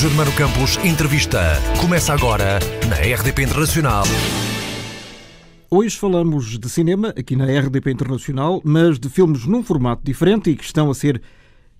Germano Campos Entrevista. Começa agora na RDP Internacional. Hoje falamos de cinema aqui na RDP Internacional, mas de filmes num formato diferente e que estão a ser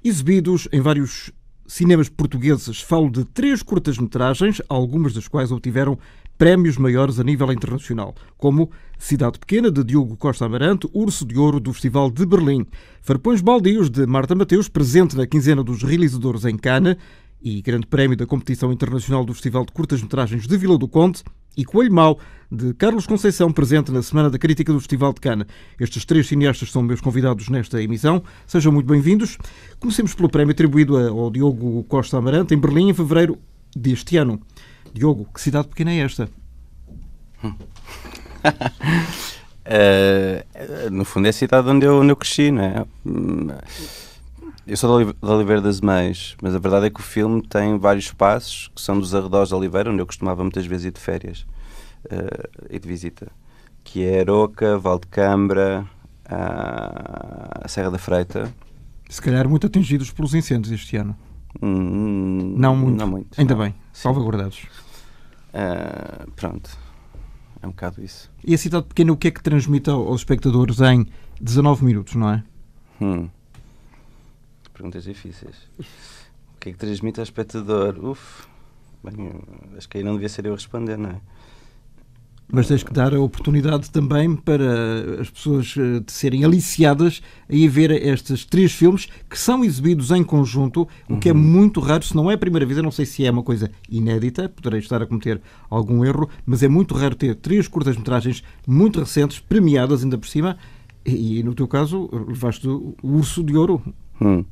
exibidos em vários cinemas portugueses. Falo de três curtas-metragens, algumas das quais obtiveram prémios maiores a nível internacional, como Cidade Pequena, de Diogo Costa Amarante, Urso de Ouro, do Festival de Berlim, Farpões Baldios, de Marta Mateus, presente na quinzena dos realizadores em Cana, e Grande Prémio da Competição Internacional do Festival de Curtas-Metragens de Vila do Conde e Coelho Mau, de Carlos Conceição, presente na Semana da Crítica do Festival de Cannes. Estes três cineastas são meus convidados nesta emissão. Sejam muito bem-vindos. Comecemos pelo prémio atribuído ao Diogo Costa Amarante, em Berlim, em fevereiro deste ano. Diogo, que cidade pequena é esta? uh, no fundo, é a cidade onde eu, onde eu cresci, não é? Eu sou de Oliveira das Mães, mas a verdade é que o filme tem vários espaços que são dos arredores de Oliveira, onde eu costumava muitas vezes ir de férias uh, e de visita, que é Aroca, Valdecambra, a ah, Serra da Freita. Se calhar muito atingidos pelos incêndios este ano. Hum, não, muito. não muito. Ainda não. bem, salvaguardados. Uh, pronto, é um bocado isso. E a cidade pequena, o que é que transmite aos espectadores em 19 minutos, não é? Hum perguntas difíceis. O que é que transmite ao espectador? Uf, bem, acho que aí não devia ser eu a responder, não é? Mas tens que dar a oportunidade também para as pessoas eh, de serem aliciadas a ir ver estes três filmes que são exibidos em conjunto, o que é uhum. é muito raro, se não é a primeira vez, eu não sei se é uma coisa inédita, poderei estar a cometer algum erro, mas é muito raro ter três curtas-metragens muito recentes, premiadas ainda por cima, e no teu caso, levaste o Urso de Ouro. Hum.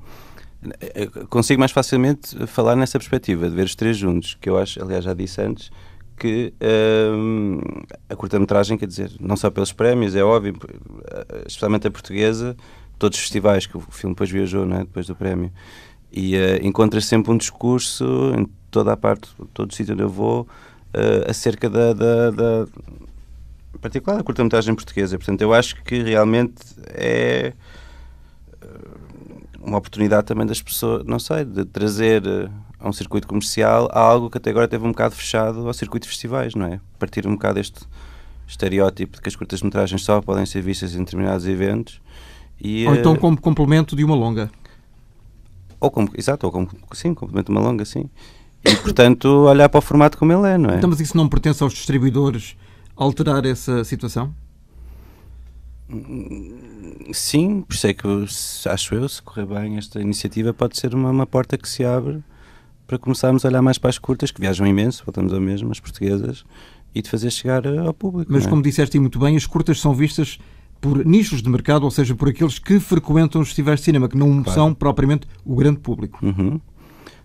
É, é, consigo mais facilmente falar nessa perspectiva, de ver os três juntos, que eu acho, aliás, já disse antes, que hum, a curta-metragem, quer dizer, não só pelos prémios, é óbvio, especialmente a portuguesa, todos os festivais que o filme depois viajou, é? depois do prémio, e uh, eh, encontra sempre um discurso em toda a parte, todo o sítio onde eu vou, uh, acerca da, da, da particular da curta-metragem portuguesa. Portanto, eu acho que realmente é uma oportunidade também das pessoas, não sei, de trazer eh, a um circuito comercial algo que até agora teve um bocado fechado ao circuito de festivais, não é? Partir um bocado deste estereótipo de que as curtas-metragens só podem ser vistas em determinados eventos. E, ou então eh, como complemento de uma longa. Ou como, exato, ou como, sim, complemento de uma longa, sim. E, portanto, olhar para o formato como ele é, não é? Então, mas isso não pertence aos distribuidores alterar essa situação? Sim, por isso é que acho eu, se correr bem esta iniciativa, pode ser uma, uma, porta que se abre para começarmos a olhar mais para as curtas, que viajam imenso, voltamos ao mesmo, as portuguesas, e de fazer chegar eh, ao público. Mas, é? como disseste muito bem, as curtas são vistas por nichos de mercado, ou seja, por aqueles que frequentam os festivais de cinema, que não claro. são propriamente o grande público. Uhum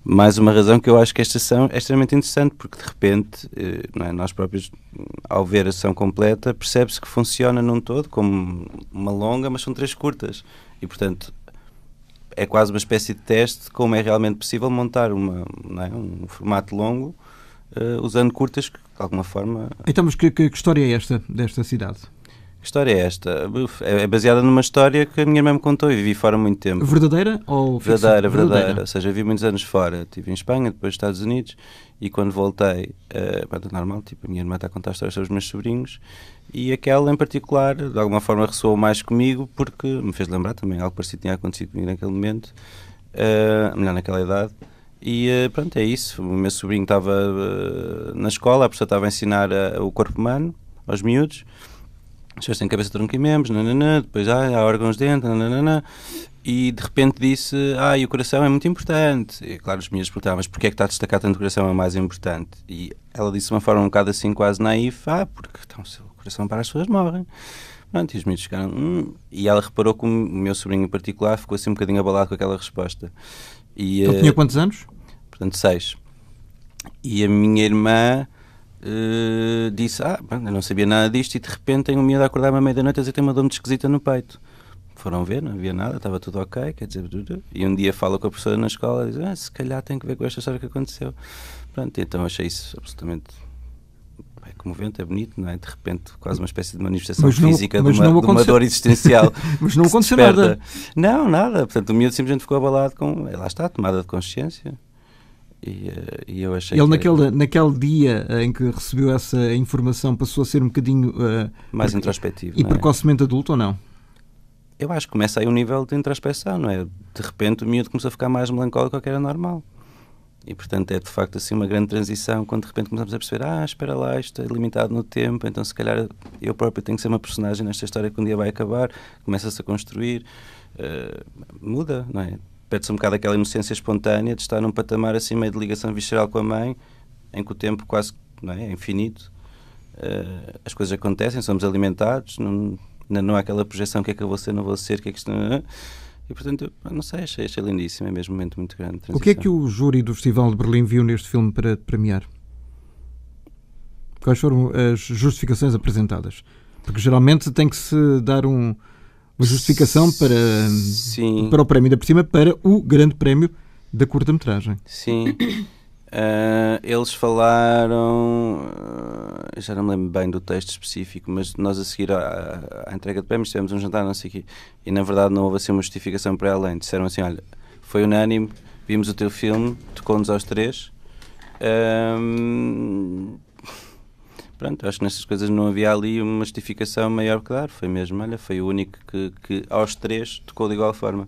mais uma razão que eu acho que esta ação é extremamente interessante, porque de repente eh, é, nós próprios, ao ver a ação completa, percebe-se que funciona num todo como uma longa, mas são três curtas. E, portanto, é quase uma espécie de teste de como é realmente possível montar uma, é, um formato longo uh, usando curtas que, de alguma forma... Então, mas que, que, que história é esta desta cidade? Que história é esta? É, é baseada numa história que a minha irmã me contou e vivi fora muito tempo. Verdadeira ou ficção? Verdadeira, verdadeira. verdadeira. Ou seja, vivi muitos anos fora. Estive em Espanha, depois Estados Unidos e quando voltei, uh, normal, tipo, a minha irmã está a contar histórias sobre os meus sobrinhos e aquela em particular, de alguma forma, ressoou mais comigo porque me fez lembrar também algo parecido tinha acontecido comigo naquele momento, uh, melhor naquela idade. E eh, pronto, é isso. O meu sobrinho estava uh, na escola, a professora estava a ensinar uh, o corpo humano aos miúdos as pessoas têm cabeça, tronco e membros, nananã, depois há órgãos dentro, nananã, e de repente disse, ah, e o coração é muito importante. E claro, os meninos perguntavam, mas porquê é que está a destacar tanto o coração é mais importante? E ela disse de uma forma um bocado assim, quase naif, ah, porque então, se o coração para as pessoas morrem. Pronto, e os meninos ficaram, hum. E ela reparou que o meu sobrinho em particular ficou assim um bocadinho abalado com aquela resposta. E, Ele uh, tinha quantos anos? Portanto, seis. E a minha irmã uh, disse: Ah, eu não sabia nada disto, e de repente tenho medo de acordar uma à meia-noite a dizer que tem uma dor muito esquisita no peito. Foram ver, não havia nada, estava tudo ok, quer dizer, e um dia fala com a professora na escola e diz: ah, Se calhar tem que ver com esta história que aconteceu. Pronto, então achei isso absolutamente é comovente, é bonito, não é? De repente, quase uma espécie de manifestação não, física de uma, de uma, dor existencial. mas não aconteceu nada. Não, nada. Portanto, o miúdo simplesmente ficou abalado com. Lá está, tomada de consciência. Eh, e, eu achei Ele, que... naquele, naquele dia em que recebeu essa informação, passou a ser um bocadinho. Uh, Mais introspectivo. E é? precocemente adulto ou não? Eu acho que começa aí um nível de introspecção, não é? De repente o miúdo começou a ficar mais melancólico do que era normal. E, portanto, é de facto assim uma grande transição quando de repente começamos a perceber: ah, espera lá, isto é limitado no tempo, então se calhar eu próprio tenho que ser uma personagem nesta história que um dia vai acabar. Começa-se a construir, uh, muda, não é? perde-se um bocado aquela inocência espontânea de estar num patamar assim meio de ligação visceral com a mãe, em que o tempo quase não é, é infinito, uh, as coisas acontecem, somos alimentados, não, não há aquela projeção que é que eu vou ser, não vou ser, que é que isto não é. E portanto, não sei, achei, achei lindíssimo, é mesmo um momento muito grande. O que é que o júri do Festival de Berlim viu neste filme para premiar? Quais foram as justificações apresentadas? Porque geralmente tem que se dar um, uma justificação para, Sim. para o prémio da por cima, para o grande prémio da curta-metragem. Sim. Uh, eles falaram, uh, já não me lembro bem do texto específico, mas nós a seguir à, à entrega de prémios tivemos um jantar, não sei o quê, e na verdade não houve assim uma justificação para além. Disseram assim: olha, foi unânime, vimos o teu filme, tocou-nos aos três. Um, ah, pronto, acho que nessas coisas não havia ali uma justificação maior que dar. Foi mesmo, olha, foi o único que, que aos três tocou de igual forma.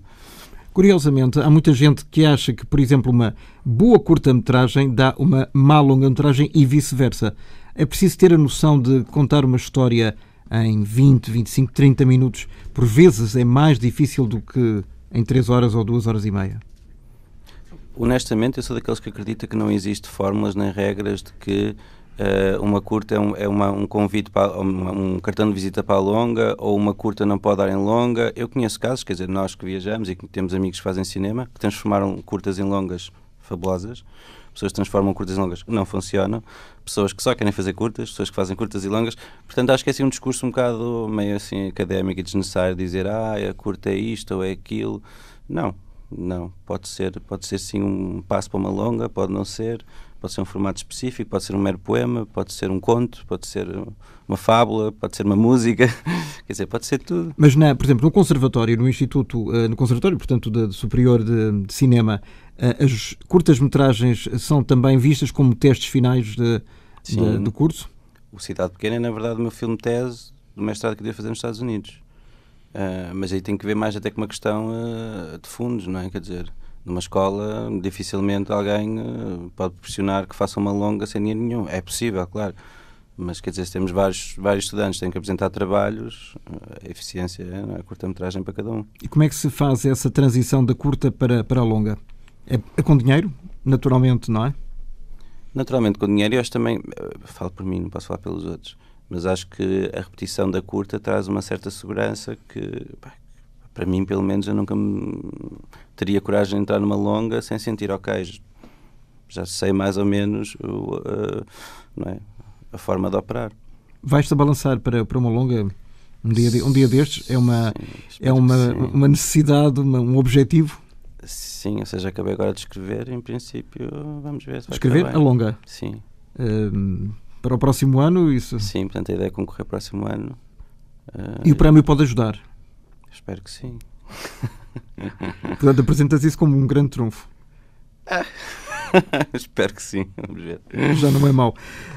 Curiosamente, há muita gente que acha que, por exemplo, uma boa curta-metragem dá uma má longa-metragem e vice-versa. É preciso ter a noção de contar uma história em 20, 25, 30 minutos. Por vezes é mais difícil do que em 3 horas ou 2 horas e meia. Honestamente, eu sou daqueles que acredita que não existe fórmulas nem regras de que Uh, uma curta é, um, é uma, um convite, para, uma, um cartão de visita para a longa, ou uma curta não pode dar em longa. Eu conheço casos, quer dizer, nós que viajamos e que temos amigos que fazem cinema, que transformaram curtas em longas fabulosas. Pessoas que transformam curtas em longas que não funcionam, pessoas que só querem fazer curtas, pessoas que fazem curtas e longas. Portanto, acho que é assim um discurso um bocado meio assim académico e desnecessário dizer ah, a curta é isto ou é aquilo. Não, não. Pode ser, pode ser sim um passo para uma longa, pode não ser Pode ser um formato específico, pode ser um mero poema, pode ser um conto, pode ser uma fábula, pode ser uma música, quer dizer, pode ser tudo. Mas, na, por exemplo, no Conservatório, no Instituto, eh, no Conservatório, portanto, de, de Superior de, de Cinema, eh, as curtas-metragens são também vistas como testes finais de, de, do curso? O Cidade Pequena é, na verdade, o meu filme tese do mestrado que eu devia fazer nos Estados Unidos. Uh, mas aí tem que ver mais até com uma questão uh, de fundos, não é? Quer dizer, numa escola, dificilmente alguém eh, pode pressionar que faça uma longa sem dinheiro nenhum. É possível, claro. Mas quer dizer, se temos vários, vários estudantes que têm que apresentar trabalhos, eh, a eficiência é a curta-metragem é para cada um. E como é que se faz essa transição da curta para, para a longa? É, é com dinheiro? Naturalmente, não é? Naturalmente, com dinheiro. E acho também, eh, falo por mim, não posso falar pelos outros, mas acho que a repetição da curta traz uma certa segurança que, para mim, pelo menos, eu nunca me... teria coragem de entrar numa longa sem sentir, ok, já sei mais ou menos o, a, eh, é? a forma de operar. Vais-te balançar para, para uma longa um dia, um dia destes? É uma, sim, é uma, uma necessidade, uma, um objetivo? Sim, ou seja, acabei agora de escrever, em princípio, vamos ver. escrever a longa? Sim. Uh, para o próximo ano, isso? Sim, portanto, a ideia é concorrer próximo ano. Uh, e o eh, prémio pode ajudar? Espero que sim. Portanto, apresentas isso como um grande trunfo. Espero que sim, vamos ver. Já não é mau.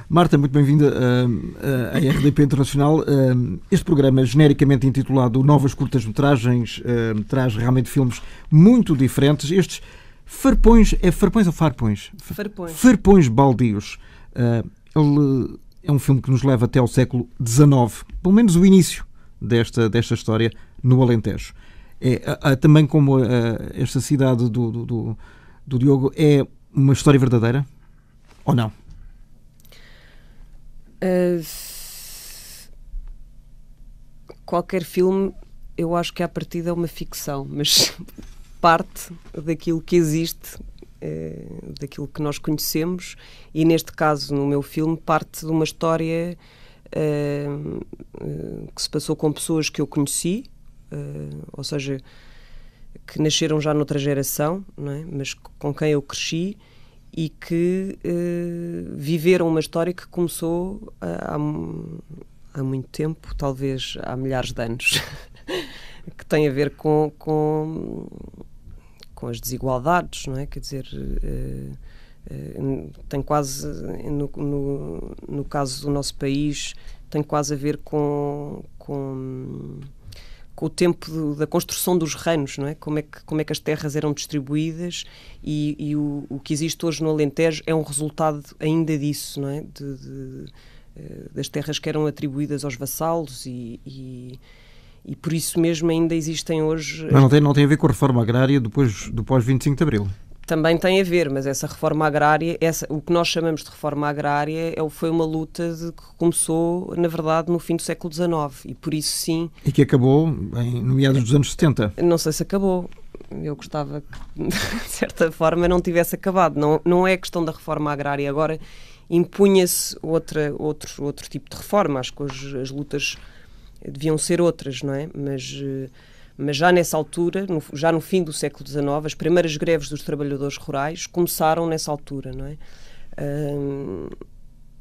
Marta, muito bem-vinda uh, hum, à RDP Internacional. Uh, este programa, genericamente intitulado Novas Curtas-Metragens, uh, traz realmente filmes muito diferentes. Estes farpões, é farpões ou farpões? Farpões. Farpões baldios. ele é um filme que nos leva até ao século XIX, pelo menos o início desta, desta história no Alentejo. É, também como eh, esta cidade do, do, do, Diogo é uma história verdadeira ou não? Uh, qualquer filme, eu acho que à partida é uma ficção, mas parte daquilo que existe eh, daquilo que nós conhecemos e neste caso no meu filme parte de uma história que se passou com pessoas que eu conheci eh, ou seja, que nasceram já noutra geração, é? mas com quem eu cresci e que uh, viveram uma história que começou eh, há, há, muito tempo, talvez há milhares de anos, que tem a ver com, com, com as desigualdades, não é? Quer dizer. uh, tem quase, no, no, no caso do nosso país, tem quase a ver com, com com o tempo do, da construção dos reinos, não é? Como é que, como é que as terras eram distribuídas e, e o, o, que existe hoje no Alentejo é um resultado ainda disso, não é? De, de, eh, das terras que eram atribuídas aos vassalos e, e e por isso mesmo ainda existem hoje. Mas não tem, não tem a ver com a reforma agrária depois do pós-25 de Abril? também tem a ver, mas essa reforma agrária, essa, o que nós chamamos de reforma agrária, é, foi uma luta de, que começou, na verdade, no fim do século XIX e por isso sim. E que acabou em, no meados dos anos 70. Não sei se acabou. Eu gostava que, de certa forma, não tivesse acabado. Não, não é questão da reforma agrária agora. Impunha-se outra, outro, outro tipo de reforma. Acho que as, as lutas deviam ser outras, não é? Mas. Uh, mas já nessa altura, no, já no fim do século XIX, as primeiras greves dos trabalhadores rurais começaram nessa altura, não é? Uh,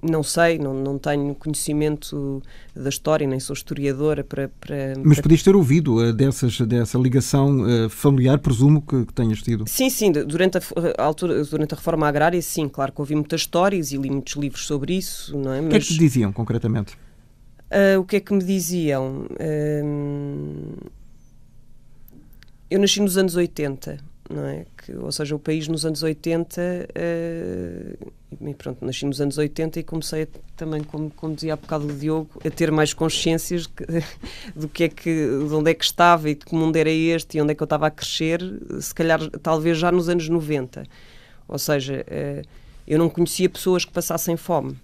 não sei, não, não tenho conhecimento da história, nem sou historiadora para. para Mas para... podias ter ouvido eh, dessas, dessa ligação eh, familiar, presumo que, que tenhas tido. Sim, sim, durante a, a, altura, durante a reforma agrária, sim, claro que ouvi muitas histórias e li muitos livros sobre isso, não é? Mas... O que é que te diziam concretamente? Uh, o que é que me diziam? Uh, eu nasci nos anos 80, não é? Que, ou seja, o país nos anos 80, uh, eh, e pronto, nasci nos anos 80 e comecei a, também, como, como, dizia há bocado o Diogo, a ter mais consciências que, do que é que, de onde é que estava e de que mundo era este e onde é que eu estava a crescer, se calhar, talvez já nos anos 90. Ou seja, uh, eu não conhecia pessoas que passassem fome.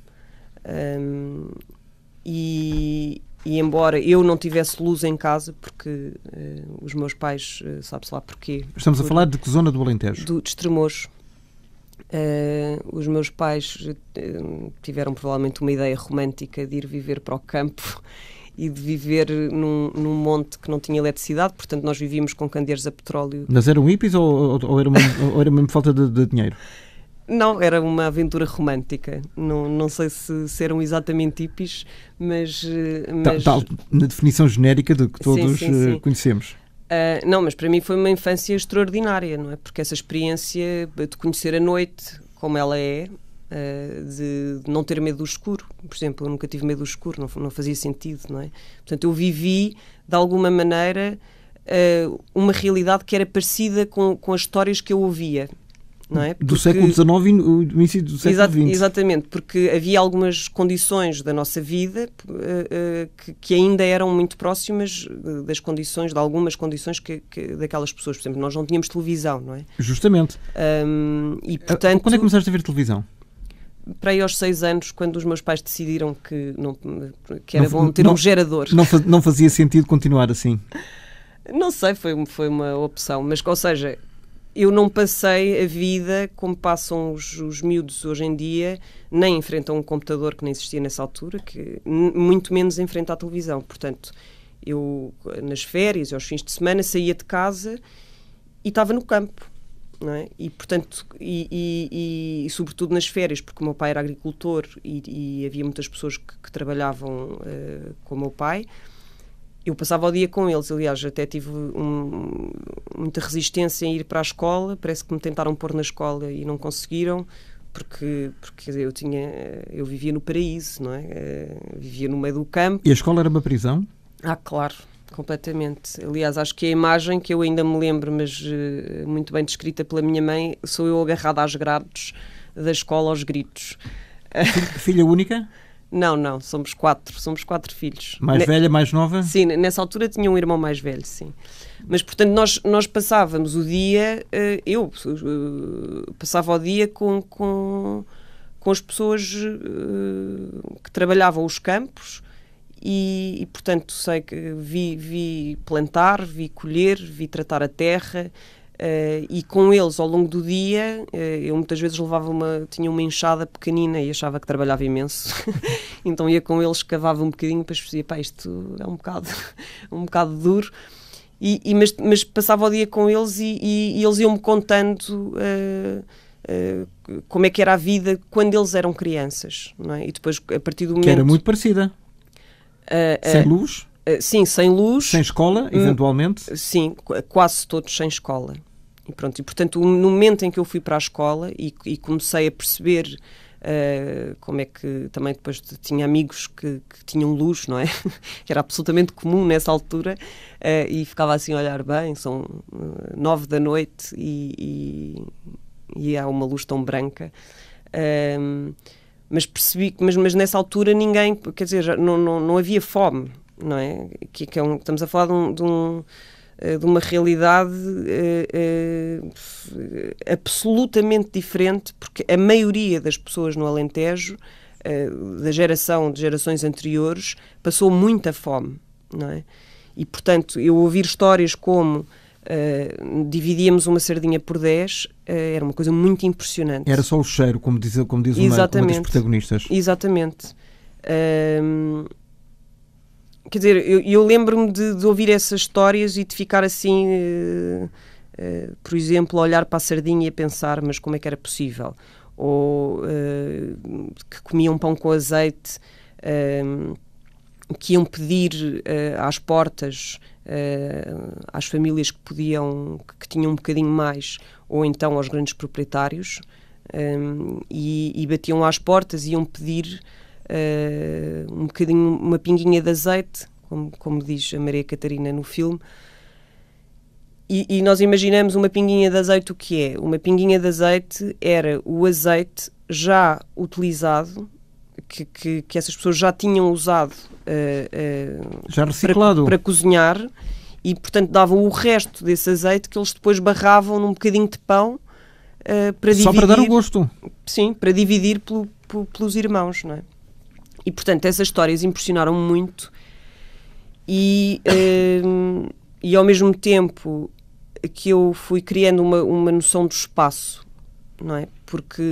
Um, e, e embora eu não tivesse luz em casa, porque uh, os meus pais, uh, sabe-se lá porquê. Estamos por, a falar de que zona do Alentejo? Do, de Uh, os meus pais tiveram provavelmente uma ideia romântica de ir viver para o campo e de viver num, num monte que não tinha eletricidade, portanto nós vivíamos com candeeiros a petróleo. Mas eram hippies ou, ou, ou, era, uma, ou era mesmo falta de, de dinheiro? Não, era uma aventura romântica. Não, não sei se, eram exatamente hippies, mas. Eh, mas... Tal, tal, na definição genérica do que todos sim, sim, sim. Eh, conhecemos. Uh, não, mas para mim foi uma infância extraordinária, não é? Porque essa experiência de conhecer a noite como ela é, uh, ah, de, de não ter medo do escuro, por exemplo, eu nunca tive medo do escuro, não, não fazia sentido, não é? Portanto, eu vivi de alguma maneira. Uh, uma realidade que era parecida com, com as histórias que eu ouvia não é? Porque, do século XIX e do início do século exa XX. Exatamente, porque havia algumas condições da nossa vida uh, que, que, ainda eram muito próximas eh, das condições, de algumas condições que, que, daquelas pessoas. Por exemplo, nós não tínhamos televisão, não é? Justamente. Um, e, portanto, Quando é que começaste a ver televisão? para aí aos seis anos, quando os meus pais decidiram que, não, que era não, bom ter não, um gerador. Não, não fazia sentido continuar assim? Não sei, foi, foi uma opção. Mas, ou seja, eu não passei a vida como passam os, os miúdos hoje em dia, nem enfrentam um computador que não existia nessa altura, que muito menos enfrentam a televisão. Portanto, eu nas férias, aos fins de semana, saía de casa e estava no campo. É? E, portanto, e, e, e, sobretudo nas férias, porque o meu pai era agricultor e, e havia muitas pessoas que, que trabalhavam uh, com o meu pai, eu passava o dia com eles, aliás, até tive um, muita resistência em ir para a escola, parece que me tentaram pôr na escola e não conseguiram, porque, porque eu tinha eu vivia no paraíso, não é? Eh, vivia no meio do campo. E a escola era uma prisão? Ah, claro, completamente. Aliás, acho que a imagem que eu ainda me lembro, mas uh, muito bem descrita pela minha mãe, sou eu agarrada às grades da escola aos gritos. Filha única? Não, não, somos quatro, somos quatro filhos. Mais ne velha, mais nova? Sim, nessa altura tinha um irmão mais velho, sim. Mas, portanto, nós, nós passávamos o dia, eh, eu eh, passava o dia com, com, com as pessoas eh, que trabalhavam os campos e, e portanto, sei que vi, vi plantar, vi colher, vi tratar a terra, Uh, e com eles ao longo do dia, uh, eu muitas vezes levava uma, tinha uma enxada pequenina e achava que trabalhava imenso, então ia com eles, cavava um bocadinho, depois dizia, pá, isto é um bocado, um bocado duro, e, e mas, mas, passava o dia com eles e, e, e eles iam-me contando uh, como é que era a vida quando eles eram crianças, é? E depois, a partir do momento... Que era muito parecida, sem luz... sim, sem luz. Sem escola, hum, eventualmente? sim, quase todos sem escola. E pronto, e portanto, no momento em que eu fui para a escola e, e comecei a perceber Uh, como é que também depois tinha amigos que, que tinham luz, não é? que era absolutamente comum nessa altura, uh, e ficava assim a olhar bem, são eh, nove da noite e, e, e há uma luz tão branca. Uh, mas percebi que, mas, mas, nessa altura ninguém, quer dizer, não, não, não havia fome, não é? Que, que é um, estamos a falar de um, de um eh, de uma realidade uh, uh, absolutamente diferente, porque a maioria das pessoas no Alentejo, uh, da geração, de gerações anteriores, passou muita fome, não é? E, portanto, eu ouvir histórias como dividíamos uma sardinha por 10 era uma coisa muito impressionante. Era só o cheiro, como diz, como diz uma, uma das protagonistas. Exatamente. Exatamente quer dizer, eu, eu lembro-me de, de, ouvir essas histórias e de ficar assim, uh, uh, por exemplo, a olhar para a sardinha e a pensar, mas como é que era possível? Ou uh, que comiam pão com azeite, que iam pedir às portas às famílias que podiam, que, que tinham um bocadinho mais, ou então aos grandes proprietários, e, e batiam às portas, e iam pedir uh, um bocadinho, uma pinguinha de azeite, como, como diz a Maria Catarina no filme. E, e, nós imaginamos uma pinguinha de azeite o que é? Uma pinguinha de azeite era o azeite já utilizado, que, que, que essas pessoas já tinham usado uh, uh, já reciclado. Para, para cozinhar e, portanto, davam o resto desse azeite que eles depois barravam num bocadinho de pão Uh, para Só dividir, para dar o gosto. Sim, para dividir pelo, pelo, pelos irmãos, não é? E portanto, essas histórias impressionaram-me muito e, uh, e ao mesmo tempo que eu fui criando uma, uma noção do espaço, não é? Porque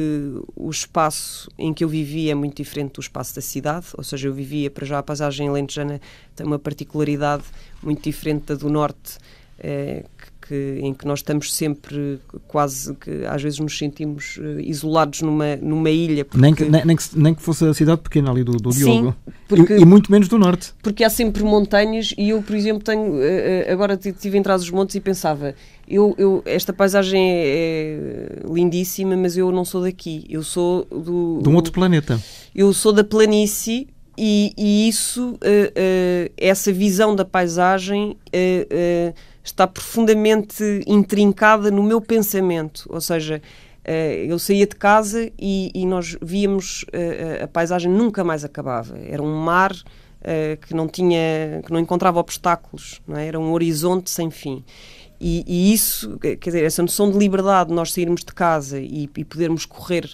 o espaço em que eu vivia é muito diferente do espaço da cidade, ou seja, eu vivia para já a paisagem lentejana tem uma particularidade muito diferente da do norte é, que, em que nós estamos sempre quase que às vezes nos sentimos eh, isolados numa, numa ilha. Porque... Nem, que, nem, nem, que, nem que fosse a cidade pequena ali do, do Sim, Diogo. Porque, e, e, muito menos do norte. Porque há sempre montanhas e eu, por exemplo, tenho eh, eh, agora estive em trás dos montes e pensava. Eu, eu, esta paisagem é, é, lindíssima, mas eu não sou daqui. Eu sou do. De um outro planeta. Eu sou da planície, e, e, isso, uh, uh, essa visão da paisagem, uh, está profundamente intrincada no meu pensamento. Ou seja, eh, eu saía de casa e, e nós víamos eh, eh, a paisagem nunca mais acabava. Era um mar que não tinha, que não encontrava obstáculos. Não é? Era um horizonte sem fim. E, e, isso, quer dizer, essa noção de liberdade, nós sairmos de casa e, e podermos correr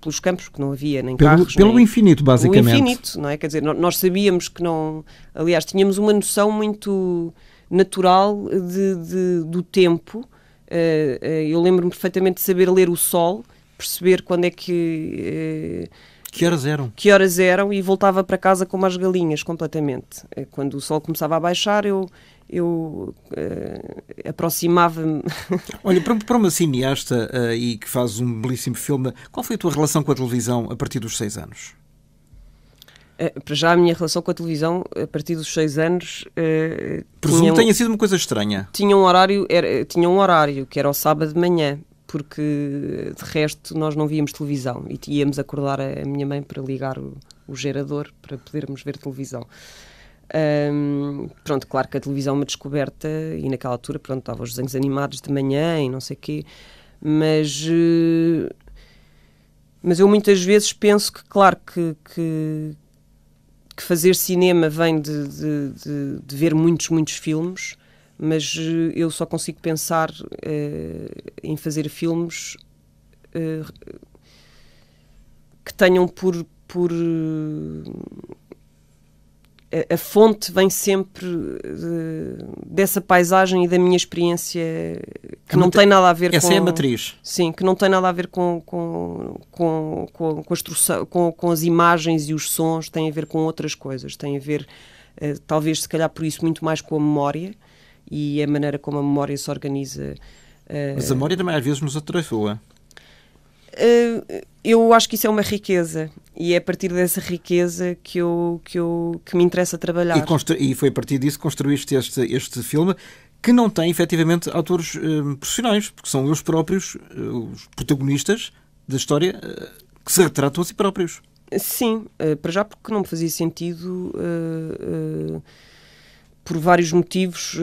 pelos campos, que não havia nem pelo, carros. Pelo nem, infinito, basicamente. Pelo infinito, não é? Quer dizer, nós, nós sabíamos que não. Aliás, tínhamos uma noção muito natural de, de, do tempo. Eh, eh, eu lembro-me perfeitamente de saber ler o sol, perceber quando é que. Eh, que horas eram? Que horas eram e voltava para casa como as galinhas, completamente. Quando o sol começava a baixar, eu, eu uh, aproximava-me. Olha, para, para uma cineasta uh, e que faz um belíssimo filme, qual foi a tua relação com a televisão a partir dos seis anos? Eh, para já a minha relação com a televisão, a partir dos 6 anos. Uh, Presumo tenha sido uma coisa estranha. Tinha um, horário, era, tinha um horário, que era o sábado de manhã, porque de resto nós não víamos televisão e íamos acordar a, minha mãe para ligar o, o gerador para podermos ver televisão. Um, pronto, claro que a televisão é uma descoberta e naquela altura, pronto, estavam os desenhos animados de manhã e não sei o quê, mas. Uh, mas eu muitas vezes penso que, claro, que, que, que fazer cinema vem de, de, de, de ver muitos, muitos filmes, mas eh, eu só consigo pensar uh, em fazer filmes uh, que tenham por, por uh, a, fonte vem sempre de, eh, dessa paisagem e da minha experiência que não tem nada a ver essa com. Essa é a matriz. Sim, que não tem nada a ver com, com, com, com, com, com as imagens e os sons, tem a ver com outras coisas, tem a ver, eh, talvez, se calhar por isso, muito mais com a memória e a maneira como a memória se organiza. Eh, Mas a memória também às vezes nos atrasou, é? Eh, eu acho que isso é uma riqueza e é a partir dessa riqueza que eu que, eu, que me interessa trabalhar. E, e foi a partir disso que construíste este, este filme que não tem efetivamente autores eh, profissionais, porque são eles próprios eh, os protagonistas da história que se retratam a si próprios. Sim, para já porque não me fazia sentido por vários motivos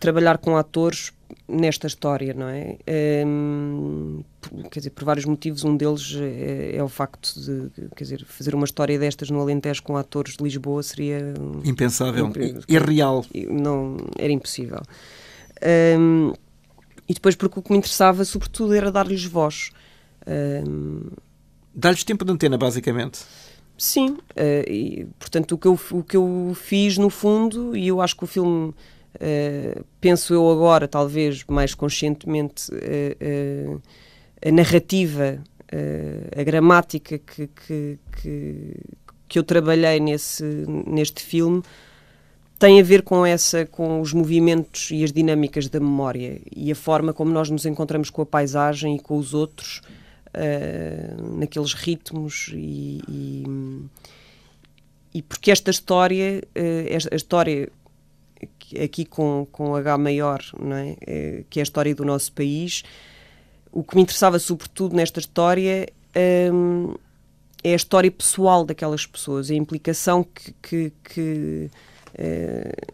trabalhar com atores nesta história, não é? Um, ehm, quer dizer, por vários motivos, um deles é, é, o facto de, quer dizer, fazer uma história destas no Alentejo com atores de Lisboa seria... Impensável, um, irreal. Não, era impossível. Um, ehm, e depois porque o que me interessava, sobretudo, era dar-lhes voz. Ehm, dar-lhes tempo de antena, basicamente. Sim, uh, e, portanto, o que, eu, o que eu fiz no fundo, e eu acho que o filme uh, penso eu agora, talvez mais conscientemente, uh, a narrativa, a gramática que, que, que, que, eu trabalhei nesse, neste filme tem a ver com essa com os movimentos e as dinâmicas da memória e a forma como nós nos encontramos com a paisagem e com os outros uh, naqueles ritmos e, e, e, porque esta história uh, a história aqui com, com H maior, não é? Eh, que é a história do nosso país. O que me interessava sobretudo nesta história hum, é a história pessoal daquelas pessoas, a implicação que, que, que, uh,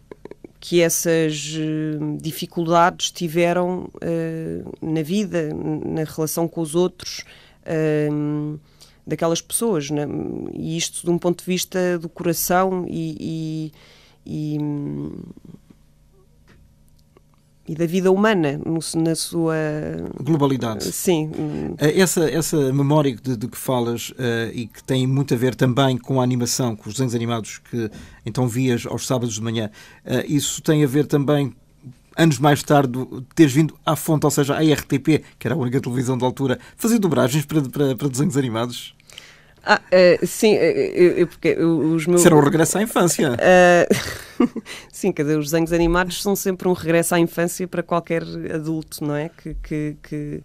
que essas hum, dificuldades tiveram uh, na vida, na relação com os outros. Hum, daquelas pessoas, né? e isto de um ponto de vista do coração e e, e da vida humana no, na sua globalidade. Sim. Eh, essa, essa memória de, de que falas uh, e que tem muito a ver também com a animação, com os desenhos animados que então vias aos sábados de manhã, uh, isso tem a ver também anos mais tarde, teres vindo à fonte, ou seja, à RTP, que era a única televisão da altura, fazer dobragens para, para, para desenhos animados? Ah, uh, sim, é, é, eu, porque os meus. Será um regresso à infância. Uh, sim, quer dizer, os desenhos animados são sempre um regresso à infância para qualquer adulto, não é? Que, que, que,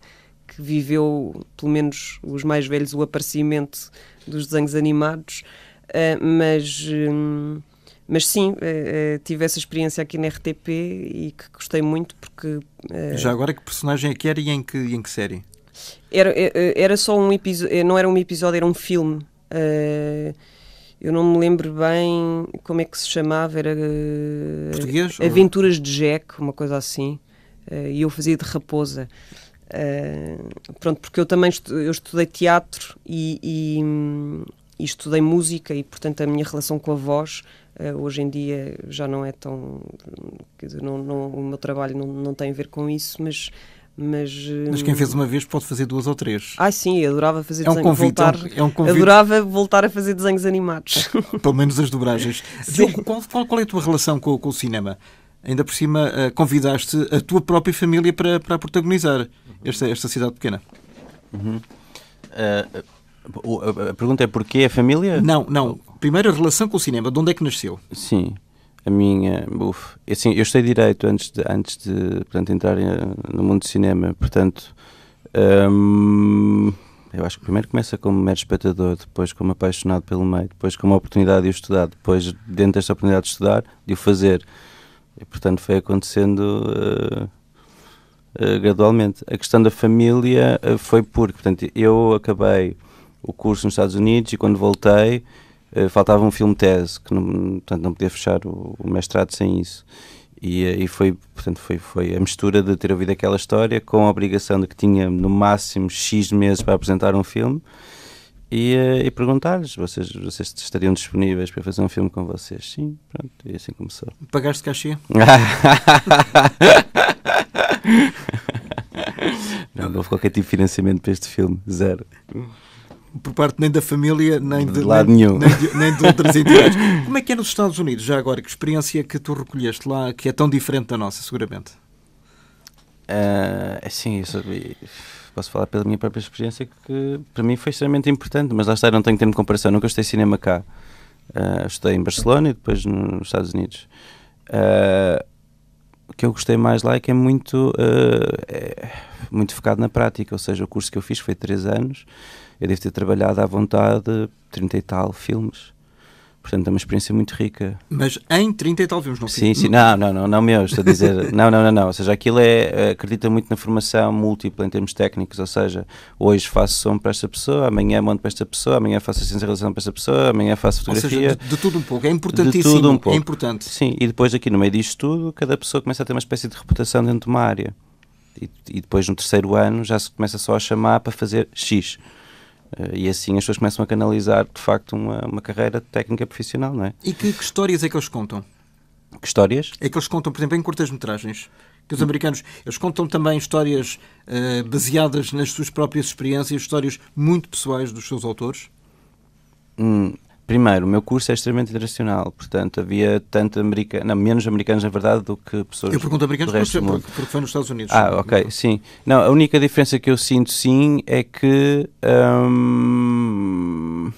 que viveu, pelo menos os mais velhos, o aparecimento dos desenhos animados. Uh, mas. Um, mas sim, eh, eh, tive essa experiência aqui na RTP e que gostei muito porque. Eh, Já agora, que personagem é que era e em que, em que série? Era, eh, eh, era só um episódio, eh, não era um episódio, era um filme. Uh, eu não me lembro bem como é que se chamava, era Português, Aventuras ou... de Jack, uma coisa assim. E eu fazia de raposa. pronto, porque eu também estu eu estudei teatro e, e, e, estudei música e portanto a minha relação com a voz hoje em dia já não é tão quer dizer, não, não o meu trabalho não, não tem a ver com isso, mas mas, mas quem eh, fez uma vez pode fazer duas ou três. Ah, sim, eu adorava fazer é um desenhos. Convite, é voltar, é um convite. Adorava voltar a fazer desenhos animados. Pelo menos as dobragens. Diogo, qual, qual, qual, é a tua relação com, com o cinema? Ainda por cima, eh, convidaste a tua própria família para, para protagonizar esta, esta cidade pequena. Uhum. Uh, a pergunta é porquê a família? Não, não. Primeiro a relação com o cinema. De onde é que nasceu? Sim a minha. Uf, assim, eu estudei direito antes de, antes de portanto, entrar no mundo do cinema, portanto. Hum, eu acho que primeiro começa como mero espectador, depois como apaixonado pelo meio, depois como oportunidade de o estudar, depois, dentro desta oportunidade de estudar, de o fazer. E, portanto, foi acontecendo uh, uh, gradualmente. A questão da família uh, foi porque, portanto, eu acabei o curso nos Estados Unidos e quando voltei eh, faltava um filme tese, que não, portanto, não podia fechar o, o mestrado sem isso. E, eh, e, foi, portanto, foi, foi a mistura de ter ouvido aquela história com a obrigação de que tinha no máximo X meses para apresentar um filme e, eh, e perguntar-lhes: vocês, vocês estariam disponíveis para fazer um filme com vocês? Sim, pronto, e assim começou. Pagaste cachê? não, não houve qualquer tipo de financiamento para este filme, zero por parte nem da família, nem de, de lado nem, Nem de, nem de outras entidades. Como é que é nos Estados Unidos, já agora? Que experiência é que tu recolheste lá que é tão diferente da nossa, seguramente? Uh, sim, isso, posso falar pela minha própria experiência que para mim foi extremamente importante, mas lá está, não tenho tempo de comparação. Nunca estudei cinema cá. Uh, estudei em Barcelona e depois nos Estados Unidos. Uh, que eu gostei mais lá é que é muito, uh, é muito focado na prática, ou seja, o curso que eu fiz foi 3 anos, eu devo ter trabalhado à vontade 30 e tal filmes Portanto, é uma experiência muito rica. Mas em 30 e tal vimos, não Sim, sim, não, não, não, não meu, estou a dizer, não, não, não, não, ou seja, aquilo é, acredita muito na formação múltipla em termos técnicos, ou seja, hoje faço som para esta pessoa, amanhã monto para esta pessoa, amanhã faço ciência de realização para esta pessoa, amanhã faço fotografia. Ou seja, de, de tudo um pouco, é importantíssimo. De tudo um é pouco. É importante. Sim, e depois aqui no meio disto tudo, cada pessoa começa a ter uma espécie de reputação dentro de uma área. E, e depois no terceiro ano já se começa só a chamar para fazer X. Eh, e assim as pessoas começam a canalizar, de facto, uma, uma carreira técnica profissional, não é? E que, que histórias é que eles contam? Que histórias? É que eles contam, por exemplo, em curtas-metragens. Que os americanos, eles contam também histórias uh, baseadas nas suas próprias experiências, histórias muito pessoais dos seus autores? Hum, primeiro, o meu curso é extremamente internacional, portanto havia tanto americanos, menos americanos na verdade do que pessoas. Eu pergunto americanos do resto porque, porque foi nos Estados Unidos. Ah, ok, não. sim. Não, a única diferença que eu sinto sim é que. Hum,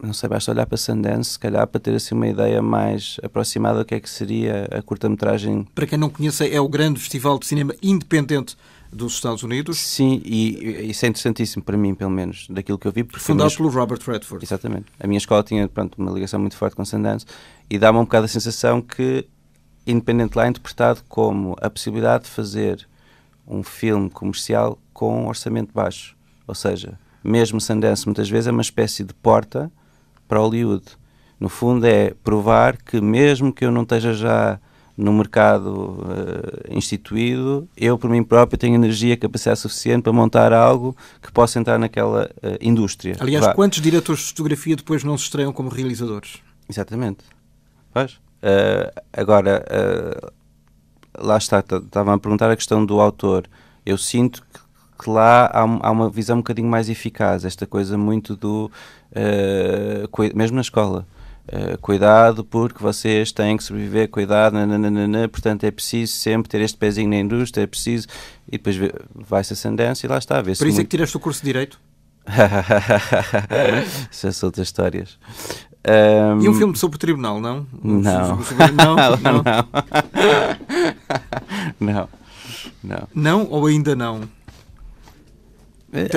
não sei, basta olhar para Sundance, se calhar, para ter assim uma ideia mais aproximada do que é que seria a curta-metragem. Para quem não conhece é o grande festival de cinema independente dos Estados Unidos. Sim, e isso é interessantíssimo para mim, pelo menos, daquilo que eu vi. Fundado minha... pelo Robert Redford. Exatamente. A minha escola tinha pronto, uma ligação muito forte com Sundance e dá-me um bocado a sensação que Independente lá é interpretado como a possibilidade de fazer um filme comercial com um orçamento baixo. Ou seja, mesmo Sundance muitas vezes é uma espécie de porta para Hollywood. No fundo é provar que mesmo que eu não esteja já no mercado uh, instituído, eu por mim próprio tenho energia, capacidade suficiente para montar algo que possa entrar naquela uh, indústria. Aliás, Vá. quantos diretores de fotografia depois não se estreiam como realizadores? Exatamente. Pois. Uh, agora, lá está, estava a perguntar a questão do autor. Eu sinto que, que lá há, há, uma visão um bocadinho mais eficaz, esta coisa muito do. mesmo na escola eh, cuidado porque vocês têm que sobreviver, cuidado, nananana, portanto é preciso sempre ter este pezinho na indústria, é preciso, e depois vai-se ascendência e lá está. Por isso é muito... é que tiraste o curso de Direito? Essas são outras histórias. Um... E um filme sobre o tribunal, não? Não. Não? Não. não. não. Não. Não ou ainda não?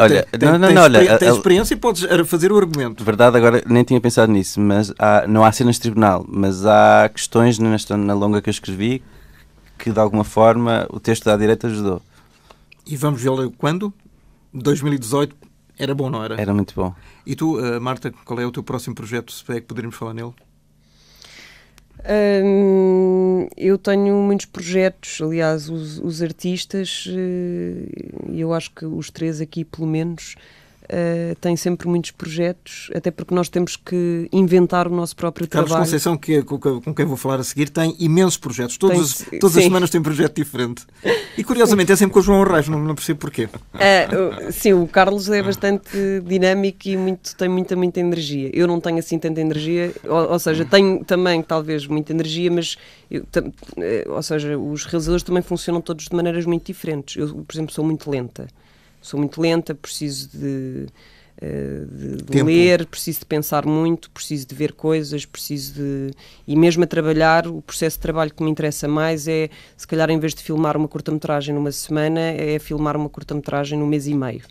Olha, tem, não, não, tem, não, olha, tem experiência e podes eh, fazer o argumento. Verdade, agora nem tinha pensado nisso, mas há, não há cenas de tribunal, mas há questões nesta, na longa que eu escrevi que de alguma forma o texto da direita ajudou. E vamos vê-lo quando? 2018 era bom, não era? Era muito bom. E tu, eh, Marta, qual é o teu próximo projeto, se é que poderíamos falar nele? eu tenho muitos projetos, aliás, os, os artistas, e eh, eu acho que os três aqui, pelo menos, Uh, tem sempre muitos projetos, até porque nós temos que inventar o nosso próprio Carlos trabalho. Carlos Conceição, é, que, com, quem vou falar a seguir, tem imensos projetos. todas tem, todas as semanas tem um projeto diferente. E curiosamente é sempre com o João Reis, não, não percebo porquê. Uh, sim, o Carlos é bastante dinâmico e muito, tem muita, muita energia. Eu não tenho assim tanta energia, ou, ou seja, hum. tenho também talvez muita energia, mas eu, tam, eh, ou seja, os realizadores também funcionam todos de maneiras muito diferentes. Eu, por exemplo, sou muito lenta sou muito lenta, preciso de, eh, de, de ler, preciso de pensar muito, preciso de ver coisas, preciso de. E mesmo a trabalhar, o processo de trabalho que me interessa mais é, se calhar, em vez de filmar uma curta-metragem numa semana, é filmar uma curta-metragem num mês e meio.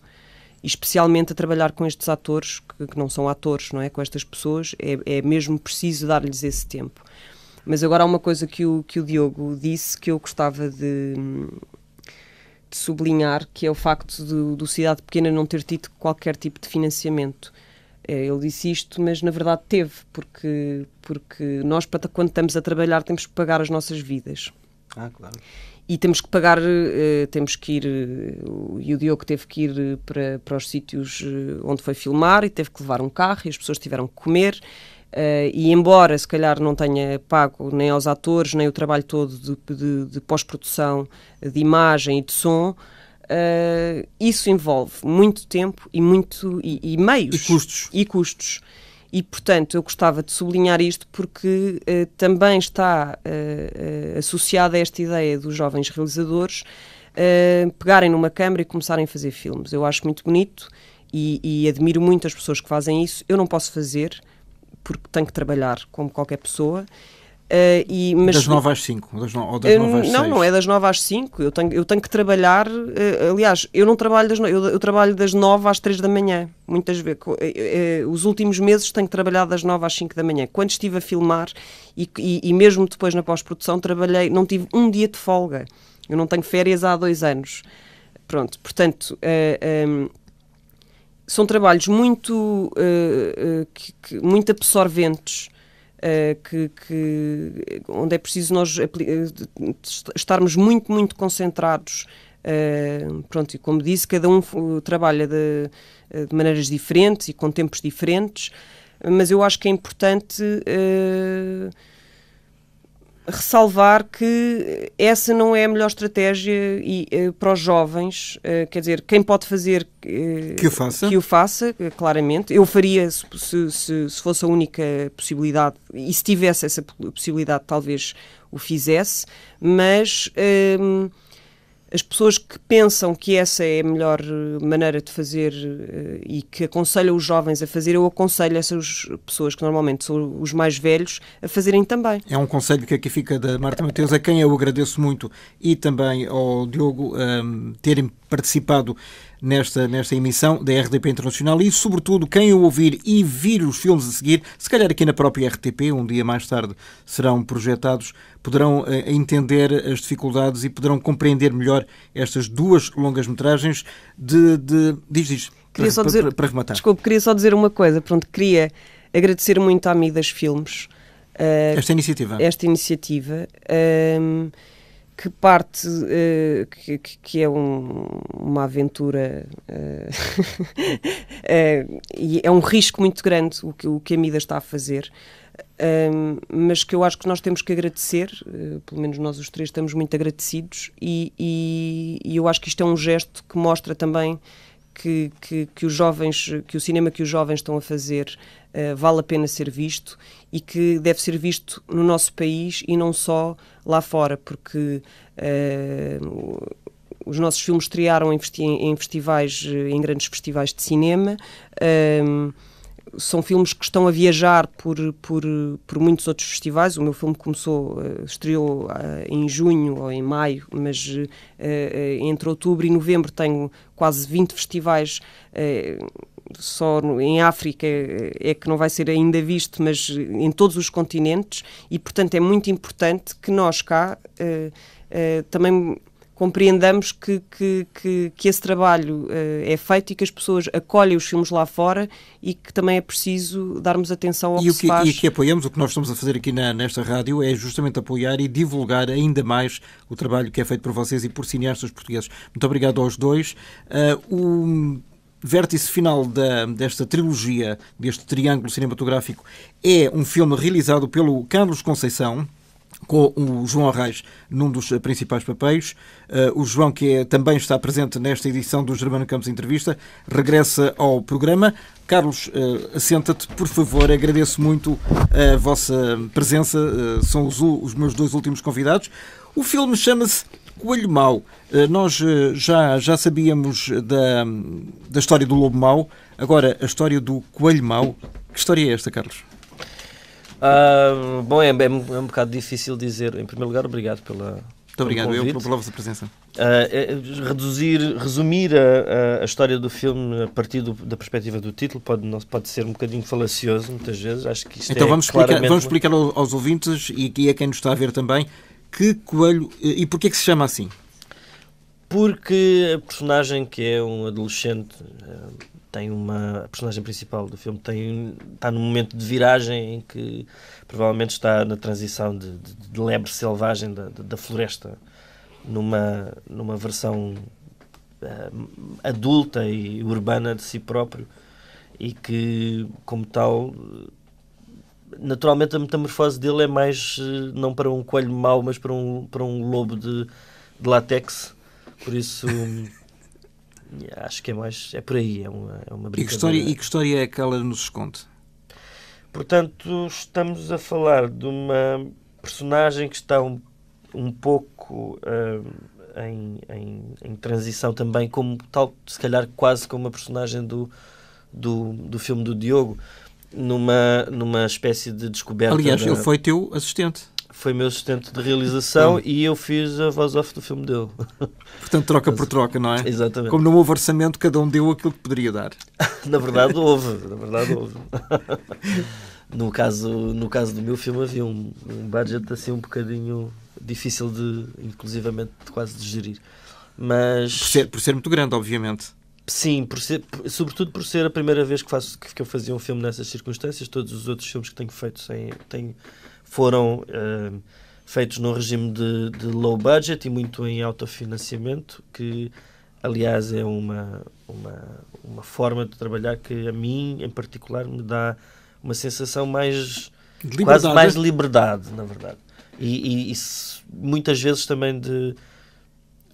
E especialmente a trabalhar com estes atores, que, que, não são atores, não é? Com estas pessoas, é, é mesmo preciso dar-lhes esse tempo. Mas agora há uma coisa que o, que o Diogo disse que eu gostava de, de sublinhar, que é o facto do, do Cidade Pequena não ter tido qualquer tipo de financiamento. É, ele disse isto, mas na verdade teve, porque, porque nós, quando estamos a trabalhar, temos que pagar as nossas vidas. Ah, claro. E temos que pagar, eh, temos que ir. Eh, e o Diogo teve que ir eh, para, para os sítios onde foi filmar e teve que levar um carro e as pessoas tiveram que comer Uh, e embora se calhar não tenha pago nem aos atores, nem o trabalho todo de, de, de pós-produção eh, de imagem e de som, uh, isso envolve muito tempo e, muito, e, e, meios. E custos. E custos. E, portanto, eu gostava de sublinhar isto porque uh, também está associada a esta ideia dos jovens realizadores pegarem numa câmara e começarem a fazer filmes. Eu acho muito bonito e, e admiro muito as pessoas que fazem isso. Eu não posso fazer, porque tenho que trabalhar como qualquer pessoa. Uh, e, mas, das 9 às 5, ou das 9 às Não, 6. não é das 9 às 5. Eu tenho, eu tenho que trabalhar. Uh, aliás, eu não trabalho das 9, eu, eu, trabalho das 9 às 3 da manhã. Muitas vezes. Uh, eh, os últimos meses tenho que trabalhar das 9 às 5 da manhã. Quando estive a filmar e, e, e mesmo depois na pós-produção, trabalhei, não tive um dia de folga. Eu não tenho férias há dois anos. Pronto, portanto. Um, são trabalhos muito, uh, que, que, muito absorventes. Uh, que, que, onde é preciso nós estarmos muito, muito concentrados. Uh, pronto, e como disse, cada um trabalha de, de, maneiras diferentes e com tempos diferentes, mas eu acho que é importante uh, ressalvar que essa não é a melhor estratégia e, eh, para os jovens. Uh, quer dizer, quem pode fazer eh, que o faça, que o faça claramente. Eu faria se, se, se, fosse a única possibilidade e se tivesse essa possibilidade, talvez o fizesse, mas. Ehm, as pessoas que pensam que essa é a melhor eh, maneira de fazer eh, e que aconselham os jovens a fazer, eu aconselho essas pessoas que normalmente são os mais velhos a fazerem também. É um conselho que aqui fica da Marta Mateus, a quem eu agradeço muito, e também ao Diogo um, ehm, terem participado nesta, nesta emissão da RDP Internacional e, sobretudo, quem o ouvir e vir os filmes a seguir, se calhar aqui na própria RTP, um dia mais tarde serão projetados, poderão eh, entender as dificuldades e poderão compreender melhor estas duas longas-metragens de, de... Diz, diz, queria para, só dizer, para, para, rematar. Desculpe, queria só dizer uma coisa. Pronto, queria agradecer muito à Amigas Filmes. Uh, esta iniciativa. Esta iniciativa. Uh, que parte uh, que, que, é um, uma aventura uh, e é um risco muito grande o que, o que a Mida está a fazer. Um, ehm, mas que eu acho que nós temos que agradecer, uh, pelo menos nós os três estamos muito agradecidos, e, e, e, eu acho que isto é um gesto que mostra também que, que, que os jovens, que o cinema que os jovens estão a fazer uh, vale a pena ser visto e que deve ser visto no nosso país e não só lá fora, porque uh, os nossos filmes estrearam em, em, festivais, eh, em grandes festivais de cinema. Ehm, são filmes que estão a viajar por, por, por muitos outros festivais. O meu filme começou, eh, estreou em junho ou em maio, mas entre outubro e novembro tenho quase 20 festivais só em África é, é que não vai ser ainda visto, mas em todos os continentes, e portanto é muito importante que nós cá uh, uh, também compreendamos que, que, que, que esse trabalho uh, é feito e que as pessoas acolhem os filmes lá fora e que também é preciso darmos atenção ao e que, se faz. E que apoiamos, o que nós estamos a fazer aqui na, nesta rádio é justamente apoiar e divulgar ainda mais o trabalho que é feito por vocês e por cineastas portugueses. Muito obrigado aos dois. Uh, vértice final da, desta trilogia, deste triângulo cinematográfico, é um filme realizado pelo Carlos Conceição, com o João Arraes num dos principais papéis. Uh, o João, que é, também está presente nesta edição do Germano Campos Entrevista, regressa ao programa. Carlos, uh, assenta-te, por favor. Agradeço muito a vossa presença. Uh, são os, os meus dois últimos convidados. O filme chama-se Coelho Mau, eh, nós eh, já, já sabíamos da, da história do Lobo Mau, agora a história do Coelho Mau. Que história é esta, Carlos? Uh, bom, é, é, é, um bocado difícil dizer. Em primeiro lugar, obrigado pela. Muito obrigado eu pela vossa presença. Uh, é, reduzir, resumir a, a, a, história do filme a partir do, da perspectiva do título pode, pode ser um bocadinho falacioso muitas vezes. Acho que isto então é vamos explicar, vamos explicar aos ouvintes e aqui a é quem nos está a ver também que Coelho. Eh, e porquê que se chama assim? Porque a personagem que é um adolescente eh, tem uma. A personagem principal do filme tem, está num momento de viragem em que provavelmente está na transição de, de, de lebre selvagem da, de, da floresta numa, numa versão uh, adulta e urbana de si próprio e que, como tal, naturalmente a metamorfose dele é mais eh, não para um coelho mau, mas para um, para um lobo de, de látex Por isso acho que é mais é por aí, é uma, é uma brincadeira. E que, história, é e que história é que ela nos esconde? Portanto, estamos a falar de uma personagem que está um, um pouco uh, em, em, em, transição também, como tal, se calhar quase como a personagem do, do, do filme do Diogo numa, numa espécie de descoberta. Aliás, da... ele foi teu assistente. Foi meu assistente de realização hum. e eu fiz a voz off do filme dele. Portanto, troca por troca, não é? Exatamente. Como não houve orçamento, cada um deu aquilo que poderia dar. na verdade, houve. Na verdade, houve. no, caso, no caso do meu filme, havia um, um budget assim um bocadinho difícil de, inclusivamente, de quase de gerir. Mas... Por ser, por ser muito grande, obviamente. Sim, por ser, sobretudo por ser a primeira vez que, faço, que, eu fazia um filme nessas circunstâncias. Todos os outros filmes que tenho feito sem, tenho, foram uh, feitos num regime de, de, low budget e muito em autofinanciamento, que, aliás, é uma, uma, uma forma de trabalhar que a mim, em particular, me dá uma sensação mais. Liberdade. Quase mais né? liberdade, na verdade. E, e, e muitas vezes também de